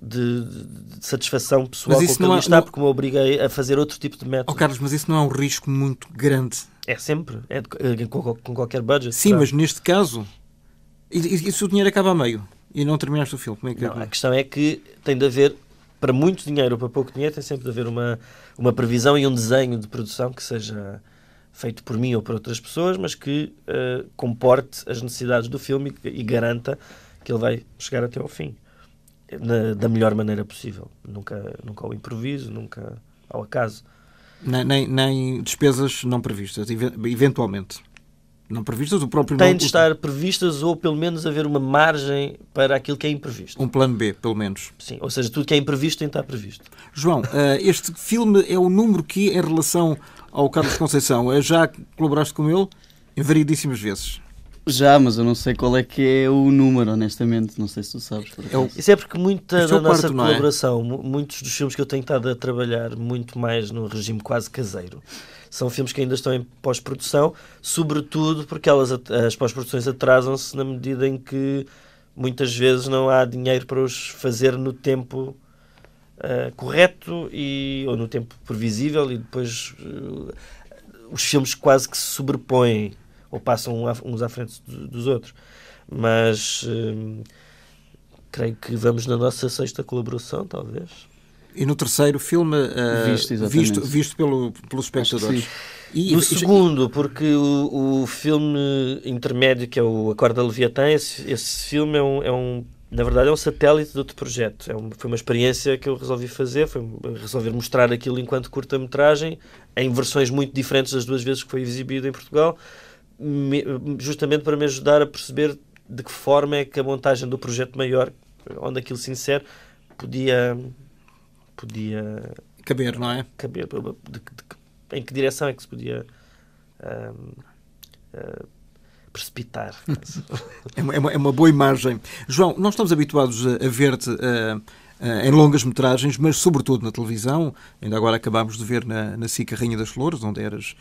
de, de satisfação pessoal mas isso com o que é, está, não... porque me obriguei a fazer outro tipo de método. Oh, Carlos, mas isso não é um risco muito grande. É sempre, é de, eh, com, com, qualquer budget. Sim, será? mas neste caso, e, e, e, se o dinheiro acaba a meio e não terminaste o filme? Como é que não, é? A é? questão é que tem de haver para muito dinheiro ou para pouco dinheiro tem sempre de haver uma, uma previsão e um desenho de produção que seja feito por mim ou por outras pessoas, mas que uh, comporte as necessidades do filme e, e garanta que ele vai chegar até ao fim na, da melhor maneira possível. Nunca, nunca ao improviso, nunca ao acaso. Nem, nem, nem despesas não previstas, eventualmente. Não previstas, o próprio Tem não... de estar previstas ou pelo menos haver uma margem para aquilo que é imprevisto. Um plano B, pelo menos. Sim, ou seja, tudo que é imprevisto tem de estar previsto. João, eh, este filme é o número que, é em relação ao Carlos Conceição, eh, já colaboraste com ele? Variedíssimas vezes. Já, mas eu não sei qual é que é o número, honestamente. Não sei se tu sabes. É isso é porque muita é da nossa é? colaboração, é? muitos dos filmes que eu tenho estado a trabalhar muito mais no regime quase caseiro, são filmes que ainda estão em pós-produção, sobretudo porque elas, as pós-produções atrasam-se na medida em que muitas vezes não há dinheiro para os fazer no tempo uh, correto e, ou no tempo previsível e depois uh, os filmes quase que se sobrepõem ou passam uns à frente dos outros. Mas hum, creio que vamos na nossa sexta colaboração, talvez. E no terceiro filme uh, visto, visto, visto, pelo, pelos espectadores. E, no segundo, porque o, o, filme intermédio, que é o Acorda Leviatã, esse, esse filme é um, é um na verdade é um satélite de outro projeto. É uma, foi uma experiência que eu resolvi fazer, foi resolver mostrar aquilo enquanto curta-metragem, em versões muito diferentes das duas vezes que foi exibido em Portugal justamente para me ajudar a perceber de que forma é que a montagem do projeto maior, onde aquilo se insere, podia. podia. caber, não é? Caber. De, de, de, em que direção é que se podia. Um, uh, ah, precipitar. É, é, uma, é uma, boa imagem. João, nós estamos habituados a, a ver-te. Uh, Uh, em longas metragens, mas sobretudo na televisão. Ainda agora acabámos de ver na, na Rainha das Flores, onde eras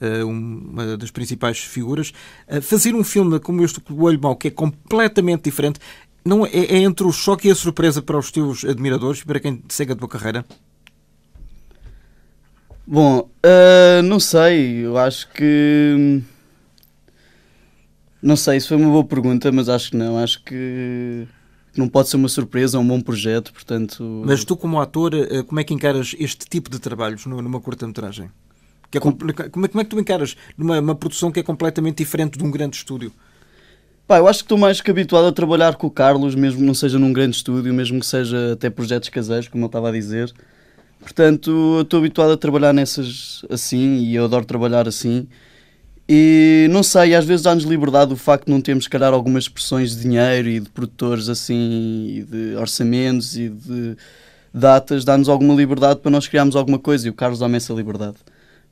eh, uma das principais figuras. Eh, fazer um filme como este o Olho Mau, que é completamente diferente, não é, é, entre o choque e a surpresa para os teus admiradores, para quem segue a tua carreira? Bom, uh, não sei, eu acho que. Hum, não sei, isso foi uma boa pergunta, mas acho que não. Acho que não pode ser uma surpresa, é um bom projeto, portanto. Mas tu, como ator, como é que encaras este tipo de trabalhos numa curta-metragem? Que é como, é, como é que tu encaras numa produção que é completamente diferente de um grande estúdio? Pá, eu acho que estou mais que habituado a trabalhar com o Carlos, mesmo que não seja num grande estúdio, mesmo que seja até projetos caseiros, como eu estava a dizer. Portanto, estou habituado a trabalhar nessas assim e eu adoro trabalhar assim. E não sei, às vezes dá-nos liberdade o facto de não termos, calhar, algumas pressões de dinheiro e de produtores assim, e de orçamentos e de datas, dá-nos alguma liberdade para nós criarmos alguma coisa e o Carlos dá-me essa liberdade.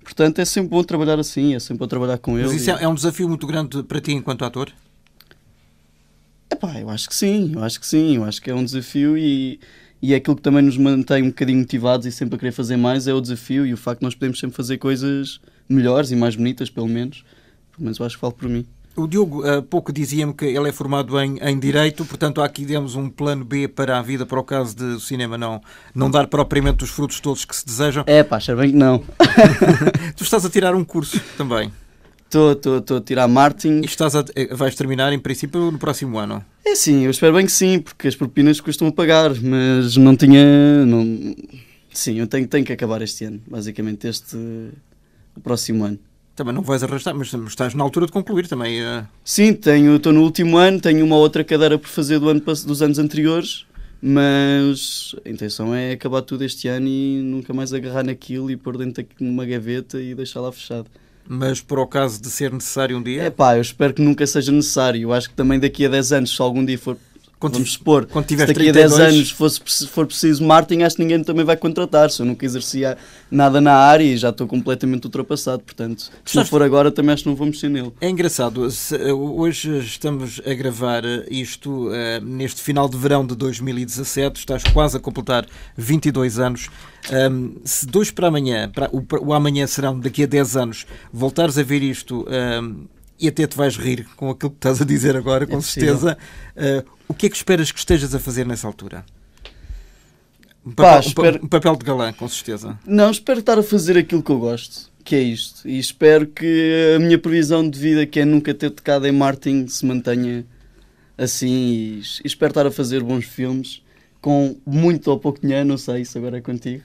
Portanto, é sempre bom trabalhar assim, é sempre bom trabalhar com eles. Mas isso é e... é um desafio muito grande para ti enquanto ator? Epá, eu acho que sim, eu acho que sim, eu acho que é um desafio e, e é aquilo que também nos mantém um bocadinho motivados e sempre a querer fazer mais é o desafio e o facto de nós podemos sempre fazer coisas melhores e mais bonitas, pelo menos. Pelo menos eu acho que falo por mim. O Diogo há eh, pouco dizia-me que ele é formado em, em Direito, portanto, há aqui, demos um plano B para a vida, para o caso de o cinema não, não dar propriamente os frutos todos que se desejam. É pá, acha bem que não. tu estás a tirar um curso também. Estou a tirar marketing. E estás a, eh, vais terminar, em princípio, no próximo ano? É sim, eu espero bem que sim, porque as propinas costumam pagar, mas não tinha... Não... Sim, eu tenho, tenho que acabar este ano, basicamente, este... o próximo ano. Também não vais arrastar, mas estás na altura de concluir também. Eh. Sim, tenho, estou no último ano, tenho uma outra cadeira por fazer do ano, dos anos anteriores, mas a intenção é acabar tudo este ano e nunca mais agarrar naquilo e pôr dentro aqui uma gaveta e deixar lá fechado. Mas por o caso de ser necessário um dia? É pá, eu espero que nunca seja necessário. Eu acho que também daqui a 10 anos, se algum dia for quando, vamos supor, quando tiver se daqui a 10 anos fosse, for preciso Martin, acho que ninguém também vai contratar. Se eu nunca exercia nada na área e já estou completamente ultrapassado. Portanto, se não for agora, também acho que não vamos mexer nele. É engraçado. Eh, hoje estamos a gravar eh, isto eh, neste final de verão de 2017. Estás quase a completar 22 anos. Um, se dois para amanhã, para, o, o, amanhã serão daqui a 10 anos, voltares a ver isto. Um, e até te vais rir com aquilo que estás a dizer agora, com é certeza. Uh, o que é que esperas que estejas a fazer nessa altura? Um papel, Pá, espero... um papel de galã, com certeza. Não, espero estar a fazer aquilo que eu gosto, que é isto. E espero que a minha previsão de vida, que é nunca ter tocado em Martin se mantenha assim. E, espero estar a fazer bons filmes, com muito ou pouco dinheiro, não sei, isso agora é contigo.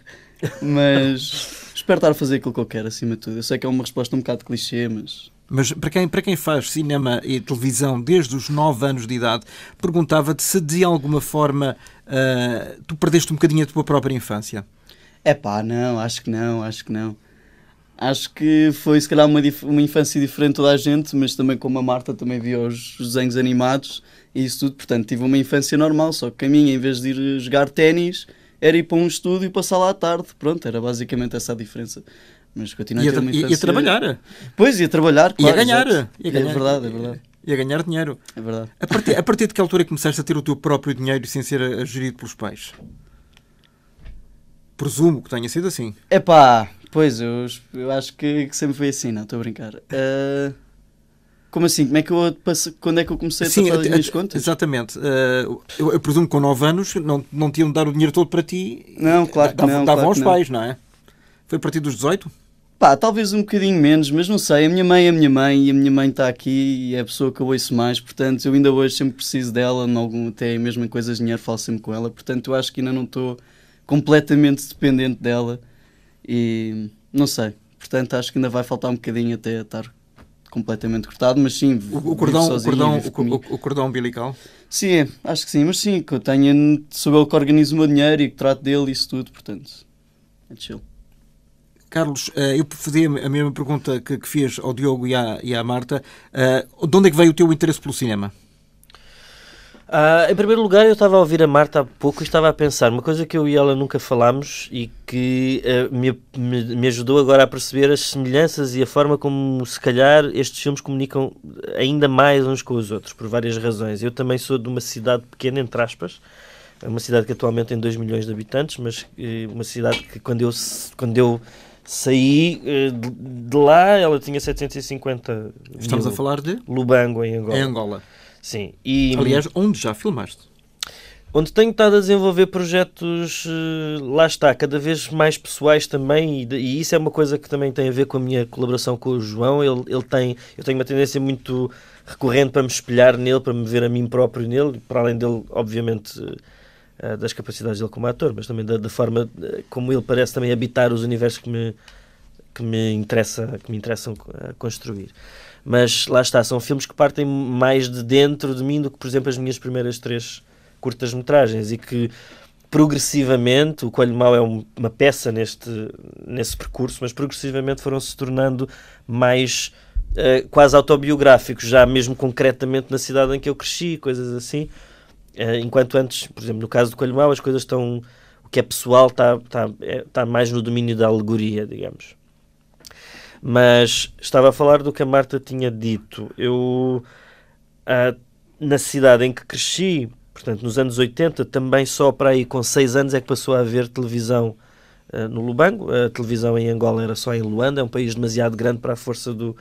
Mas espero estar a fazer aquilo que eu quero, acima de tudo. Eu sei que é uma resposta um bocado clichê, mas mas para quem, para quem faz cinema e televisão desde os 9 anos de idade, perguntava-te se de alguma forma uh, tu perdeste um bocadinho a tua própria infância. É pá, não, acho que não, acho que não. Acho que foi se calhar uma, uma infância diferente toda a gente, mas também como a Marta também viu os desenhos animados e isso tudo, portanto tive uma infância normal, só que a minha, em vez de ir jogar ténis, era ir para um estúdio e passar lá à tarde. Pronto, era basicamente essa a diferença mas continuei a ter e, a trabalhar. Pois, e a trabalhar, claro, e a ganhar. E a é ganhar. É verdade, é verdade. E a ganhar dinheiro. É verdade. A partir, a partir de que altura é começaste a ter o teu próprio dinheiro sem ser gerido pelos pais? Presumo que tenha sido assim. É pá, pois, eu, eu acho que, que, sempre foi assim, não, estou a brincar. Uh, como assim? Como é que eu quando é que eu comecei a Sim, passar as minhas contas? Exatamente. Uh, eu, eu, presumo que com 9 anos não, não tinham de dar o dinheiro todo para ti. Não, claro eh, que não. Davam claro aos não. pais, não é? Foi a partir dos 18? Pá, talvez um bocadinho menos, mas não sei. A minha mãe é a minha mãe e a minha mãe está aqui e é a pessoa que eu ouço mais, portanto eu ainda hoje sempre preciso dela, algum, até mesmo em coisas de dinheiro falo sempre com ela, portanto eu acho que ainda não estou completamente dependente dela e não sei. Portanto acho que ainda vai faltar um bocadinho até estar completamente cortado, mas sim. O, cordão, sozinho, o, cordão, o, o, cordão umbilical? Sim, é, acho que sim, mas sim, que eu tenho, sou eu que organizo o meu dinheiro e que trato dele e isso tudo, portanto é chill. Carlos, eh, eu fazia a mesma pergunta que, fiz ao Diogo e à, e à Marta. Eh, de onde é que veio o teu interesse pelo cinema? Ah, em primeiro lugar, eu estava a ouvir a Marta há pouco e estava a pensar uma coisa que eu e ela nunca falámos e que uh, me, me, me, ajudou agora a perceber as semelhanças e a forma como, se calhar, estes filmes comunicam ainda mais uns com os outros, por várias razões. Eu também sou de uma cidade pequena, entre aspas, é uma cidade que atualmente tem 2 milhões de habitantes, mas uh, uma cidade que, quando eu, quando eu Saí eh, de lá, ela tinha 750 Estamos mil, a falar de? Lubango, em Angola. Em Angola. Sim. E, Aliás, onde já filmaste? Onde tenho estado a desenvolver projetos, eh, lá está, cada vez mais pessoais também, e, e isso é uma coisa que também tem a ver com a minha colaboração com o João. Ele, ele tem, eu tenho uma tendência muito recorrente para me espelhar nele, para me ver a mim próprio nele, para além dele, obviamente, eh, das capacidades dele como ator, mas também da, da forma eh, como ele parece também habitar os universos que me, que me, interessa, que me interessam eh, construir. Mas lá está, são filmes que partem mais de dentro de mim do que, por exemplo, as minhas primeiras três curtas-metragens e que progressivamente, o Coelho Mau é uma peça neste, nesse percurso, mas progressivamente foram se tornando mais uh, quase autobiográficos, já mesmo concretamente na cidade em que eu cresci, coisas assim. Eh, enquanto antes, por exemplo, no caso do Coelho Mau, as coisas estão. O que é pessoal está, está, está é, mais no domínio da alegoria, digamos. Mas estava a falar do que a Marta tinha dito. Eu, ah, na cidade em que cresci, portanto, nos anos 80, também só para aí com 6 anos é que passou a haver televisão ah, no Lubango. A televisão em Angola era só em Luanda, é um país demasiado grande para a força do,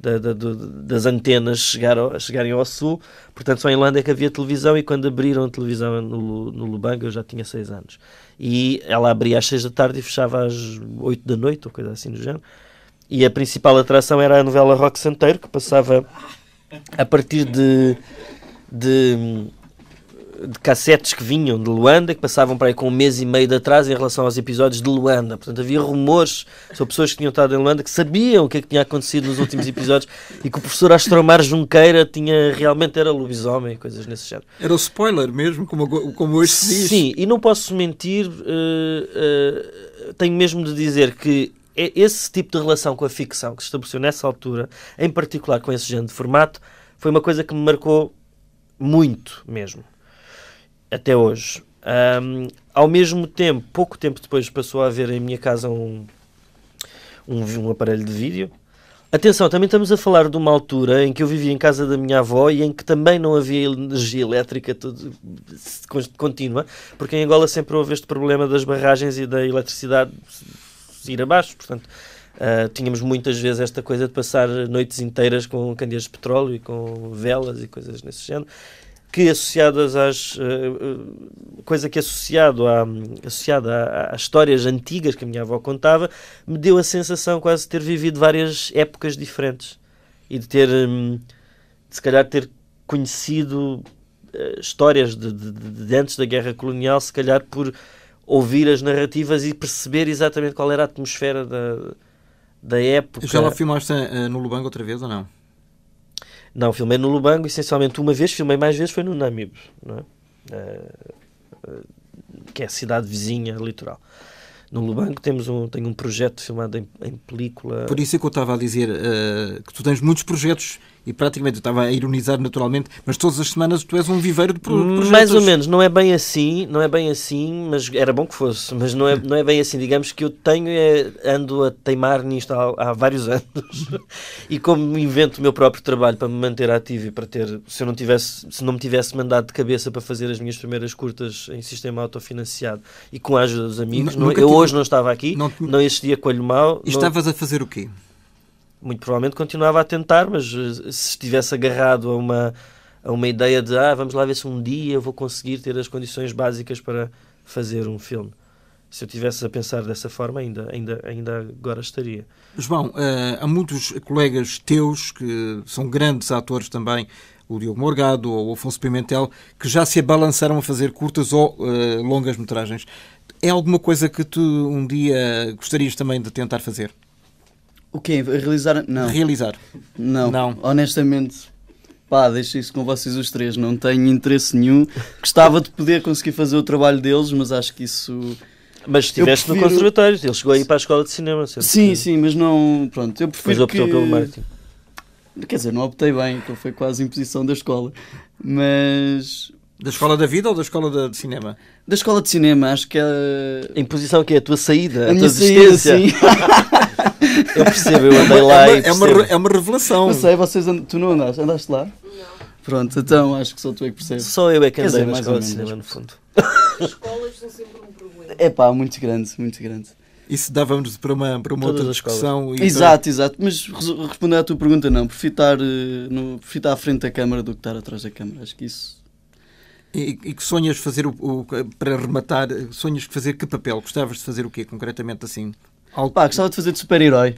da, da, do, das antenas chegaram, chegarem ao sul. Portanto, só em Irlanda é que havia televisão e quando abriram a televisão no, no Lubanga eu já tinha seis anos. E ela abria às seis da tarde e fechava às oito da noite, ou coisa assim do género. E a principal atração era a novela Rock Santeiro, que passava a partir de, de de cassetes que vinham de Luanda, que passavam para aí com um mês e meio de atraso em relação aos episódios de Luanda. Portanto, havia rumores sobre pessoas que tinham estado em Luanda que sabiam o que é que tinha acontecido nos últimos episódios e que o professor Astromar Junqueira tinha realmente era lobisomem e coisas nesse género. Era o spoiler mesmo, como, como hoje se diz. Sim, e não posso mentir, uh, uh, tenho mesmo de dizer que é esse tipo de relação com a ficção que se estabeleceu nessa altura, em particular com esse género de formato, foi uma coisa que me marcou muito mesmo até hoje. Um, ao mesmo tempo, pouco tempo depois, passou a haver em minha casa um, um, um aparelho de vídeo. Atenção, também estamos a falar de uma altura em que eu vivia em casa da minha avó e em que também não havia energia elétrica contínua, porque em Angola sempre houve este problema das barragens e da eletricidade ir abaixo, portanto uh, tínhamos muitas vezes esta coisa de passar noites inteiras com candeeiros de petróleo e com velas e coisas nesse género que associadas às eh, eh, coisa que associado à, associada às histórias antigas que a minha avó contava me deu a sensação quase de ter vivido várias épocas diferentes e de ter hum, de se calhar ter conhecido eh, histórias de, de, de antes da guerra colonial se calhar por ouvir as narrativas e perceber exatamente qual era a atmosfera da, da época. Já lá filmaste no Lubango outra vez ou não? Não, filmei no Lubango essencialmente uma vez, filmei mais vezes foi no Namib, é? uh, que é a cidade vizinha, litoral. No Lubango temos um, tenho um projeto filmado em, em película. Por isso é que eu estava a dizer uh, que tu tens muitos projetos e praticamente eu estava a ironizar naturalmente, mas todas as semanas tu és um viveiro de projetos. Mais ou menos, não é bem assim, não é bem assim, mas era bom que fosse, mas não é, é. não é bem assim, digamos que eu tenho, é, ando a teimar nisto há, há vários anos e como invento o meu próprio trabalho para me manter ativo e para ter, se eu não tivesse, se não me tivesse mandado de cabeça para fazer as minhas primeiras curtas em sistema autofinanciado e com a ajuda dos amigos, não, não, é? eu tive... hoje não estava aqui, não, não existia Coelho Mau. E estavas a fazer o quê? muito provavelmente continuava a tentar, mas eh, se estivesse agarrado a uma, a uma ideia de ah, vamos lá ver se um dia eu vou conseguir ter as condições básicas para fazer um filme. Se eu tivesse a pensar dessa forma, ainda, ainda, ainda agora estaria. João, eh, há muitos colegas teus que são grandes atores também, o Diogo Morgado ou o Afonso Pimentel, que já se abalançaram a fazer curtas ou eh, longas metragens. É alguma coisa que tu um dia gostarias também de tentar fazer? O quê? Realizar? Não. Realizar. Não. Não. Honestamente, pá, deixo isso com vocês os três. Não tenho interesse nenhum. Gostava de poder conseguir fazer o trabalho deles, mas acho que isso. Mas estiveste prefiro... no conservatório, ele chegou aí para a escola de cinema. Certo? Sim, sim, mas não. Pronto, eu prefiro. Mas optou que... pelo marketing. Quer dizer, não optei bem, então foi quase imposição da escola. Mas. Da escola da vida ou da escola de cinema? Da escola de cinema, acho que é. A imposição que é a tua saída, a, a tua minha saída, sim. Eu percebo, eu andei lá é uma, é uma, é uma revelação. Não sei, vocês and... tu não andaste, andaste lá? Não. Pronto, então acho que só tu é que percebes. Só eu é que andei mais ao cinema, no fundo. As escolas são sempre um problema. É pá, muito grande, muito grande. Isso dávamos para uma, para uma outra discussão. exato, então... exato. Mas responder à tua pergunta, não. Prefiro estar, eh, no, prefiro estar à frente da câmara do que estar atrás da câmara. Acho que isso e, e, que sonhas fazer o, o, para rematar, sonhas fazer que papel? Gostavas de fazer o quê concretamente assim? Algo... Pá, gostava de fazer de super-herói.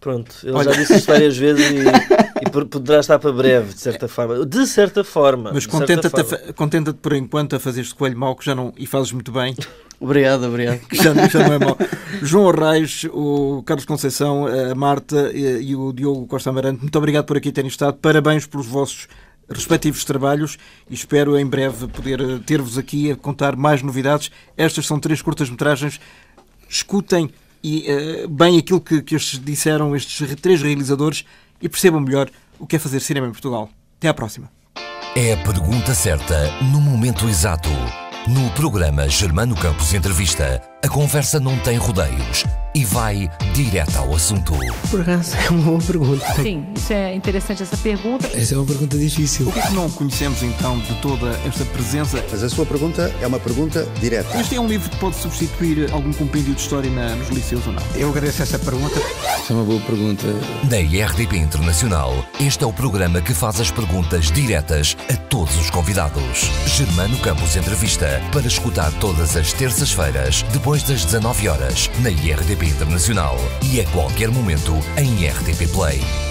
Pronto, eu Olha. já disse isso várias vezes e, e, poderá estar para breve, de certa forma. De certa forma. Mas contenta-te contenta por enquanto a fazer de coelho mau que já não. e fazes muito bem. Obrigado, obrigado. Que já, já não é mau. João Arraes, o Carlos Conceição, a Marta e, e o Diogo Costa Amarante, muito obrigado por aqui terem estado. Parabéns pelos vossos respectivos trabalhos e espero em breve poder eh, ter-vos aqui a contar mais novidades. Estas são três curtas-metragens escutem e, uh, bem aquilo que, que estes disseram estes três realizadores e percebam melhor o que é fazer cinema em Portugal. Até à próxima. É a pergunta certa no momento exato no programa Germano Campos Entrevista a conversa não tem rodeios e vai direto ao assunto. Por acaso é uma boa pergunta. Sim, isso é interessante essa pergunta. Essa é uma pergunta difícil. O que é que não conhecemos então de toda esta presença? Mas a sua pergunta é uma pergunta direta. Este é um livro que pode substituir algum compêndio de história na, nos liceus ou não? Eu agradeço essa pergunta. Essa é uma boa pergunta. Na IRDP Internacional, este é o programa que faz as perguntas diretas a todos os convidados. Germano Campos Entrevista, para escutar todas as terças-feiras, depois depois das 19 horas na IRTP Internacional e a qualquer momento em RTP Play.